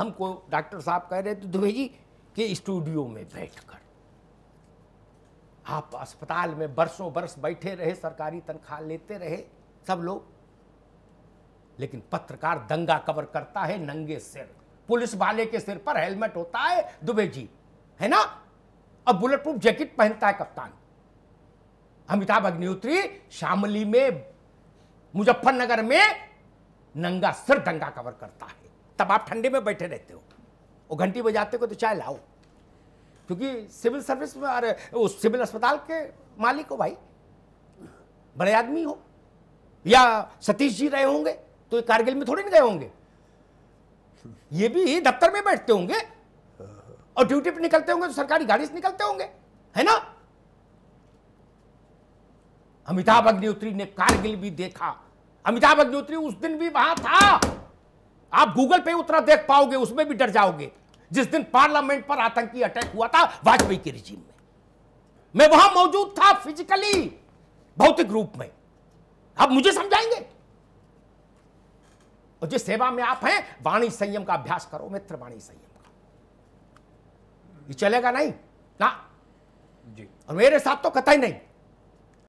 हमको डॉक्टर साहब कह रहे थे तो दुबे जी कि स्टूडियो में बैठकर आप अस्पताल में बरसों बरस बैठे रहे सरकारी तनख्वाह लेते रहे सब लोग लेकिन पत्रकार दंगा कवर करता है नंगे सिर पुलिस वाले के सिर पर हेलमेट होता है दुबे जी है ना अब बुलेट प्रूफ जैकेट पहनता है कप्तान अमिताभ अग्निहोत्री शामली में मुजफ्फरनगर में नंगा सिर दंगा कवर करता है तब आप ठंडे में बैठे रहते हो वो घंटी बजाते हो तो चाय लाओ क्योंकि सिविल सर्विस में अरे उस सिविल अस्पताल के मालिक हो भाई बड़े आदमी हो या सतीश जी रहे होंगे तो ये कारगिल में थोड़ी ना गए होंगे ये भी दफ्तर में बैठते होंगे और ड्यूटी पे निकलते होंगे तो सरकारी गाड़ी से निकलते होंगे है ना अमिताभ अग्निहोत्री ने कारगिल भी देखा अमिताभ अग्निहोत्री उस दिन भी वहां था आप गूगल पे उतना देख पाओगे उसमें भी डर जाओगे जिस दिन पार्लियामेंट पर आतंकी अटैक हुआ था वाजपेयी के रिजीम में मैं वहां मौजूद था फिजिकली भौतिक रूप में आप मुझे समझाएंगे और जिस सेवा में आप हैं वाणी संयम का अभ्यास करो मित्र वाणी संयम का ये चलेगा नहीं ना जी और मेरे साथ तो कतई नहीं